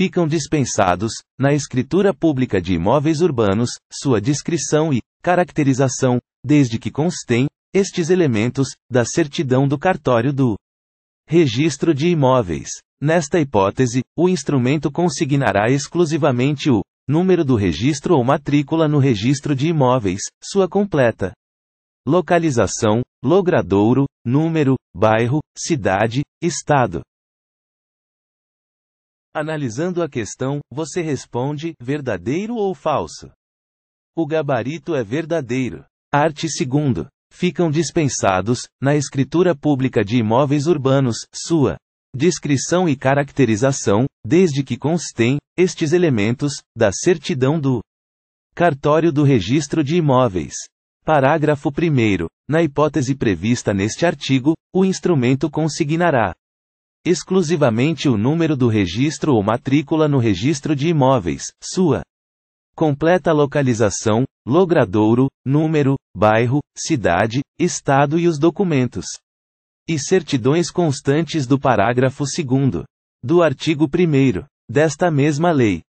ficam dispensados, na escritura pública de imóveis urbanos, sua descrição e caracterização, desde que constem estes elementos da certidão do cartório do registro de imóveis. Nesta hipótese, o instrumento consignará exclusivamente o número do registro ou matrícula no registro de imóveis, sua completa localização, logradouro, número, bairro, cidade, estado Analisando a questão, você responde: verdadeiro ou falso? O gabarito é verdadeiro. Arte 2. Ficam dispensados, na escritura pública de imóveis urbanos, sua descrição e caracterização, desde que constem, estes elementos, da certidão do Cartório do Registro de Imóveis. Parágrafo 1. Na hipótese prevista neste artigo, o instrumento consignará exclusivamente o número do registro ou matrícula no registro de imóveis, sua completa localização, logradouro, número, bairro, cidade, estado e os documentos e certidões constantes do parágrafo 2 do artigo 1 desta mesma lei.